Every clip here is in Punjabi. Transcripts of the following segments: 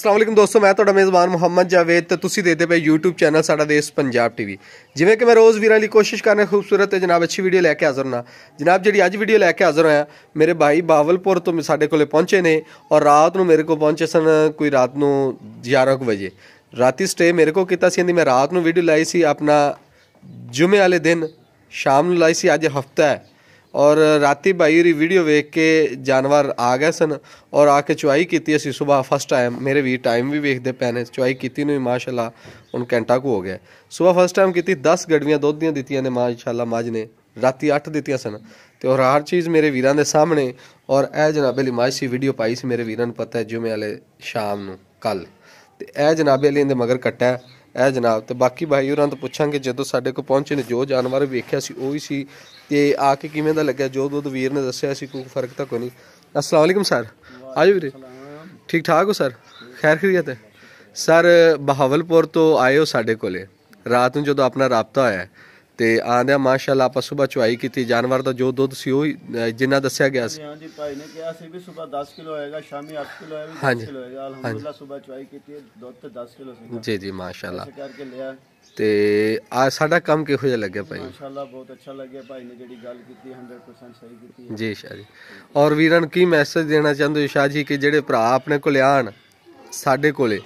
ਅਸਲਾਮ ਵਾਲੇਕਮ ਦੋਸਤੋ ਮੈਂ ਤੁਹਾਡਾ ਮੇਜ਼ਬਾਨ ਮੁਹੰਮਦ ਜਾਵੇਦ ਤੇ ਤੁਸੀਂ ਦੇਖਦੇ ਪਏ YouTube ਚੈਨਲ ਸਾਡਾ ਦੇਸ਼ ਪੰਜਾਬ ਟੀਵੀ ਜਿਵੇਂ ਕਿ ਮੈਂ ਰੋਜ਼ ਵੀਰਾਂ ਲਈ ਕੋਸ਼ਿਸ਼ ਕਰਨਾ ਖੂਬਸੂਰਤ ਤੇ ਜਨਾਬ ਅੱਛੀ ਵੀਡੀਓ ਲੈ ਕੇ ਹਾਜ਼ਰ ਹਾਂ ਜਨਾਬ ਜਿਹੜੀ ਅੱਜ ਵੀਡੀਓ ਲੈ ਕੇ ਹਾਜ਼ਰ ਹੋਇਆ ਮੇਰੇ ਭਾਈ ਬਾਵਲਪੁਰ ਤੋਂ ਸਾਡੇ ਕੋਲੇ ਪਹੁੰਚੇ ਨੇ ਔਰ ਰਾਤ ਨੂੰ ਮੇਰੇ ਕੋਲ ਪਹੁੰਚੇ ਸਨ ਕੋਈ ਰਾਤ ਨੂੰ 11 ਵਜੇ ਰਾਤੀ ਸਟੇ ਮੇਰੇ ਕੋਲ ਕੀਤਾ ਸੀ ਅੰਦੀ ਮੈਂ ਰਾਤ ਨੂੰ ਵੀਡੀਓ ਲਾਈ ਸੀ ਆਪਣਾ ਜੁਮੇ ਵਾਲੇ ਦਿਨ ਸ਼ਾਮ ਨੂੰ ਲਾਈ ਸੀ ਅੱਜ ਹਫਤਾ ਹੈ ਔਰ ਰਾਤੀ ਭਾਈ ਦੀ ਵੀਡੀਓ ਵੇਖ ਕੇ ਜਾਨਵਰ ਆ ਗਏ ਸਨ ਔਰ ਆ ਕੇ ਚੁਆਈ ਕੀਤੀ ਅਸੀਂ ਸਵੇਰ ਫਸਟ ਟਾਈਮ ਮੇਰੇ ਵੀ ਟਾਈਮ ਵੀ ਵੇਖਦੇ ਪੈਨੇ ਚੁਆਈ ਕੀਤੀ ਨੂੰ ਮਾਸ਼ਾਅੱਲਾ ਹੁਣ ਘੰਟਾ ਕੋ ਹੋ ਗਿਆ ਸਵੇਰ ਫਸਟ ਟਾਈਮ ਕੀਤੀ 10 ਗੜਵੀਆਂ ਦੁੱਧ ਦੀਆਂ ਦਿੱਤੀਆਂ ਨੇ ਮਾਸ਼ਾਅੱਲਾ ਮਾਜ ਨੇ ਰਾਤੀ 8 ਦਿੱਤੀਆਂ ਸਨ ਤੇ ਔਰ ਹਰ ਚੀਜ਼ ਮੇਰੇ ਵੀਰਾਂ ਦੇ ਸਾਹਮਣੇ ਔਰ ਇਹ ਜਨਾਬੇ ਲਈ ਮਾਸ਼ੀ ਵੀਡੀਓ ਪਾਈ ਸੀ ਮੇਰੇ ਵੀਰਾਂ ਨੂੰ ਪਤਾ ਹੈ ਜੁਮੇ ਵਾਲੇ ਸ਼ਾਮ ਨੂੰ ਕੱਲ ਤੇ ਇਹ ਜਨਾਬੇ ਲਈ ਇਹਦੇ ਮਗਰ ਕੱਟਿਆ ਇਹ ਜਨਾਬ ਤੇ ਬਾਕੀ ਭਾਈ ਹੋਰਾਂ ਤੋਂ ਪੁੱਛਾਂਗੇ ਜਦੋਂ ਸਾਡੇ ਕੋਲ ਪਹੁੰਚੇ ਨੇ ਜੋ ਜਾਨਵਰ ਵੇਖਿਆ ਸੀ ਉਹ ਹੀ ਸੀ ਤੇ ਆ ਕੇ ਕਿਵੇਂ ਦਾ ਲੱਗਿਆ ਜੋ ਦੁੱਧ ਵੀਰ ਨੇ ਦੱਸਿਆ ਸੀ ਕੋਈ ਫਰਕ ਤਾਂ ਕੋਈ ਨਹੀਂ ਅਸਲਾਮ ਵਾਲੇਕਮ ਸਰ ਆਜੋ ਵੀਰੇ ਠੀਕ ਠਾਕ ਹੋ ਸਰ ਖੈਰ ਖਰੀਅਤ ਹੈ ਸਰ ਬਹਾਵਲਪੁਰ ਤੋਂ ਆਏ ਹੋ ਸਾਡੇ ਕੋਲੇ ਰਾਤ ਨੂੰ ਜਦੋਂ ਆਪਣਾ ਰਾਬਤਾ ਹੋਇਆ ਤੇ ਆਂਦਿਆ ਮਾਸ਼ਾਅੱਲਾ ਆਪਾਂ ਸਵੇਰ ਚੁਆਈ ਕੀਤੀ ਜਾਨਵਰ ਦਾ ਜੋ ਦੁੱਧ ਸੀ ਉਹ ਜਿੰਨਾ ਦੱਸਿਆ ਗਿਆ ਸੀ ਹਾਂਜੀ ਭਾਈ ਨੇ ਕਿਹਾ ਸੀ ਵੀ ਸਵੇਰ 10 ਕਿਲੋ ਆਏਗਾ ਸ਼ਾਮੀ 8 ਕਿਲੋ ਆਏਗਾ ਹਾਂਜੀ ਕਿਲੋ ਆਏਗਾ ਅਲਹਮਦੁਲਿਲਾ ਸਵੇਰ ਚੁਆਈ ਕੀਤੀ ਦੁੱਧ ਤੇ 10 ਕਿਲੋ ਸੀ ਜੀ ਜੀ ਮਾਸ਼ਾਅੱਲਾ ਕਰਕੇ ਲਿਆ ਤੇ ਆ ਸਾਡਾ ਕੰਮ ਕਿਹੋ ਜਿਹਾ ਲੱਗਿਆ ਭਾਈ ਮਾਸ਼ਾਅੱਲਾ ਬਹੁਤ ਅੱਛਾ ਲੱਗਿਆ ਭਾਈ ਨੇ ਜਿਹੜੀ ਗੱਲ ਕੀਤੀ 100% ਸਹੀ ਕੀਤੀ ਜੀ ਸ਼ਾਹ ਜੀ ਔਰ ਵੀਰਾਂ ਕੀ ਮੈਸੇਜ ਦੇਣਾ ਚਾਹੁੰਦੇ ਸ਼ਾਹ ਜੀ ਕਿ ਜਿਹੜੇ ਭਰਾ ਆਪਣੇ ਕੋਲ ਆਣ ਸਾਡੇ ਕੋਲੇ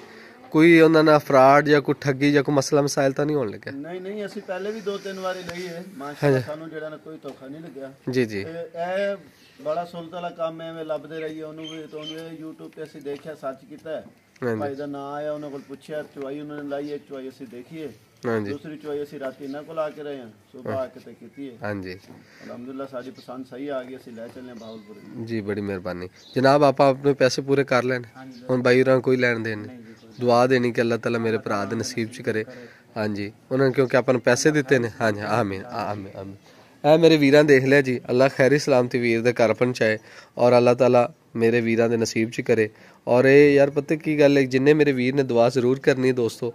ਕੋਈ ਉਹਨਾਂ ਨਾਲ ਫਰਾਡ ਜਾਂ ਕੋਈ ਠੱਗੀ ਜਾਂ ਕੋਈ ਮਸਲਾ ਮਸਾਇਲ ਤਾਂ ਨਹੀਂ ਹੋਣ ਲੱਗਿਆ ਨਹੀਂ ਨਹੀਂ ਅਸੀਂ ਪਹਿਲੇ ਵੀ ਦੋ ਤਿੰਨ ਵਾਰੀ ਲਈ ਹੈ ਮਾਸ਼ਾਅੱਲਾ ਸਾਨੂੰ ਜਿਹੜਾ ਨਾ ਕੋਈ ਧੋਖਾ ਨਹੀਂ ਲੱਗਿਆ ਜੀ ਜੀ ਇਹ ਬੜਾ ਸੁਲਤ ਵਾਲਾ ਕੰਮ ਐਵੇਂ ਲੱਭਦੇ ਰਹੀਏ ਉਹਨੂੰ ਵੀ ਤੋਂ YouTube ਤੇ ਅਸੀਂ ਦੇਖਿਆ ਸੱਚ ਕੀਤਾ ਭਾਈ ਦਾ ਨਾਮ ਆਇਆ ਉਹਨਾਂ ਕੋਲ ਪੁੱਛਿਆ ਚੁਆਈ ਉਹਨਾਂ ਨੇ ਲਾਈ ਇੱਕ ਚੁਆਈ ਅਸੀਂ ਦੇਖੀਏ ਹਾਂਜੀ ਦੂਸਰੀ ਚੋਈ ਅਸੀਂ ਰਾਤੀ ਇਹਨਾਂ ਕੋਲ ਆ ਕੇ ਰਹੇ ਹਾਂ ਸਵੇਰ ਆ ਕੇ ਤੇ ਕੀਤੀ ਹੈ ਹਾਂਜੀ ਅਲਹਮਦੁਲਿਲਾ ਸਾਡੀ ਪਸੰਦ ਸਹੀ ਆ ਗਈ ਅਸੀਂ ਲੈ ਚੱਲੇ ਬਾਹਲਪੁਰ ਜੀ ਬੜੀ ਮਿਹਰਬਾਨੀ ਜਨਾਬ ਆਪਾਂ ਆਪਣੇ ਪੈਸੇ ਪੂਰੇ ਕਰ ਲੈਣ ਹੁਣ ਬਾਈ ਰਾਂ ਕੋਈ ਲੈਣ ਦੇਣ ਨਹੀਂ ਦੁਆ ਦੇਣੀ ਕਿ ਅੱਲਾਹ ਤਾਲਾ ਮੇਰੇ ਭਰਾ ਦੇ ਨਸੀਬ 'ਚ ਕਰੇ ਹਾਂਜੀ ਉਹਨਾਂ ਨੇ ਕਿਉਂਕਿ ਆਪਾਂ ਨੂੰ ਪੈਸੇ ਦਿੱਤੇ ਨੇ ਹਾਂਜੀ ਆਮੀਨ ਆਮੀਨ ਆਮੀਨ ਐ ਮੇਰੇ ਵੀਰਾਂ ਦੇਖ ਲਿਆ ਜੀ ਅੱਲਾ ਖੈਰੀ ਸਲਾਮਤੀ ਵੀਰ ਦੇ ਘਰ ਪਹੁੰਚਾਏ ਔਰ ਅੱਲਾ ਤਾਲਾ ਮੇਰੇ ਵੀਰਾਂ ਦੇ ਨਸੀਬ 'ਚ ਕਰੇ ਔਰ ਇਹ ਯਾਰ ਪਤਾ ਕੀ ਗੱਲ ਹੈ ਜਿੰਨੇ ਮੇਰੇ ਵੀਰ ਨੇ ਦੁਆ ਜ਼ਰੂਰ ਕਰਨੀ ਦੋਸਤੋ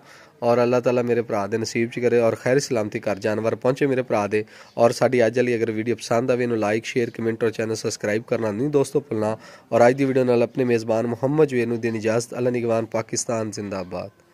ਔਰ ਅੱਲਾਹ ਤਾਲਾ ਮੇਰੇ ਭਰਾ ਦੇ ਨਸੀਬ 'ਚ ਕਰੇ ਔਰ ਖੈਰ ਸਲਾਮਤੀ ਕਰ ਜਾਨਵਰ ਪਹੁੰਚੇ ਮੇਰੇ ਭਰਾ ਦੇ ਔਰ ਸਾਡੀ ਅੱਜ ਵਾਲੀ ਅਗਰ ਵੀਡੀਓ ਪਸੰਦ ਆਵੇ ਨੂੰ ਲਾਈਕ ਸ਼ੇਅਰ ਕਮੈਂਟ ਔਰ ਚੈਨਲ ਸਬਸਕ੍ਰਾਈਬ ਕਰਨਾ ਨਹੀਂ ਦੋਸਤੋ ਭੁੱਲਣਾ ਔਰ ਅੱਜ ਦੀ ਵੀਡੀਓ ਨਾਲ ਆਪਣੇ ਮੇਜ਼ਬਾਨ ਮੁਹੰਮਦ ਜਵੇਦ ਨੂੰ ਦੇਣ ਇਜਾਜ਼ਤ ਅੱਲਾ ਨਿਗਵਾਨ ਪਾਕਿਸਤਾਨ ਜ਼ਿੰਦਾਬਾਦ